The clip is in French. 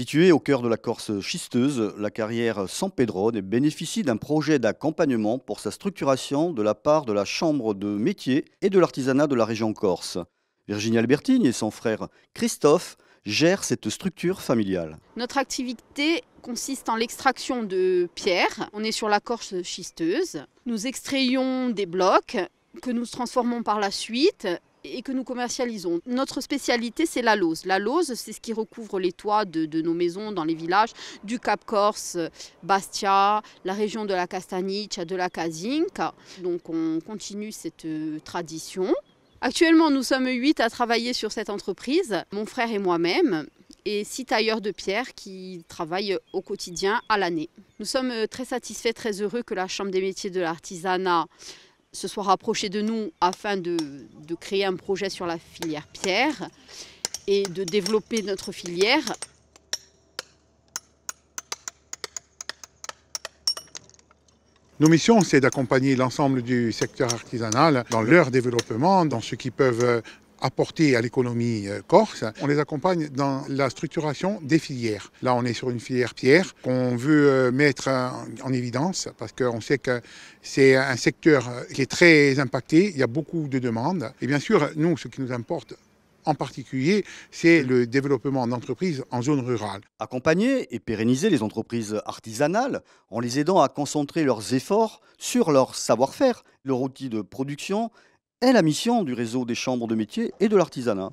Située au cœur de la Corse schisteuse, la carrière San Pedrone bénéficie d'un projet d'accompagnement pour sa structuration de la part de la Chambre de métier et de l'artisanat de la région Corse. Virginie Albertini et son frère Christophe gèrent cette structure familiale. Notre activité consiste en l'extraction de pierres. On est sur la Corse schisteuse. Nous extrayons des blocs que nous transformons par la suite et que nous commercialisons. Notre spécialité, c'est la lose. La lose, c'est ce qui recouvre les toits de, nos maisons dans les villages du Cap Corse, Bastia, la région de la Castaniche, de la Casinca. Donc on continue cette euh, tradition. Actuellement, nous sommes huit à travailler sur cette entreprise, mon frère et moi-même, et six tailleurs de pierre qui travaillent au quotidien à l'année. Nous sommes euh, très satisfaits, très heureux que la Chambre des métiers de l'artisanat se soit rapproché de nous afin de, créer un projet sur la filière pierre et de développer notre filière. Nos missions, c'est d'accompagner l'ensemble du secteur artisanal dans leur développement, dans ce qu'ils peuvent euh, apportés à l'économie euh, corse. On les accompagne dans la structuration des filières. Là, on est sur une filière pierre qu'on veut euh, mettre en évidence parce qu'on sait que c'est un secteur euh, qui est très impacté, il y a beaucoup de demandes. Et bien sûr, nous, ce qui nous importe en particulier, c'est le développement d'entreprises en zone rurale. Accompagner et pérenniser les entreprises artisanales en les aidant à concentrer leurs efforts sur leur savoir-faire, leur outil de production est la mission du réseau des chambres de métiers et de l'artisanat.